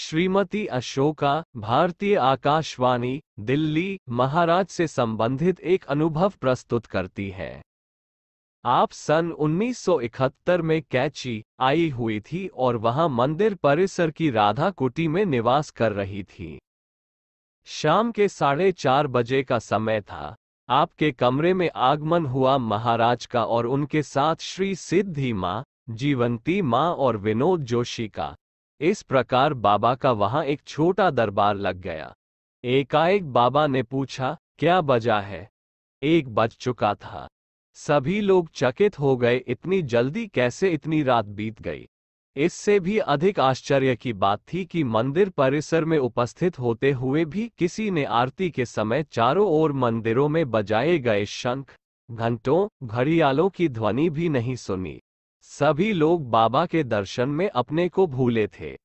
श्रीमती अशोका भारतीय आकाशवाणी दिल्ली महाराज से संबंधित एक अनुभव प्रस्तुत करती है आप सन 1971 में कैची आई हुई थी और वहां मंदिर परिसर की राधा कुटी में निवास कर रही थी शाम के साढ़े चार बजे का समय था आपके कमरे में आगमन हुआ महाराज का और उनके साथ श्री सिद्धि माँ जीवंती माँ और विनोद जोशी का इस प्रकार बाबा का वहां एक छोटा दरबार लग गया एकाएक बाबा ने पूछा क्या बजा है एक बज चुका था सभी लोग चकित हो गए इतनी जल्दी कैसे इतनी रात बीत गई इससे भी अधिक आश्चर्य की बात थी कि मंदिर परिसर में उपस्थित होते हुए भी किसी ने आरती के समय चारों ओर मंदिरों में बजाए गए शंख घंटों घड़ियालों की ध्वनि भी नहीं सुनी सभी लोग बाबा के दर्शन में अपने को भूले थे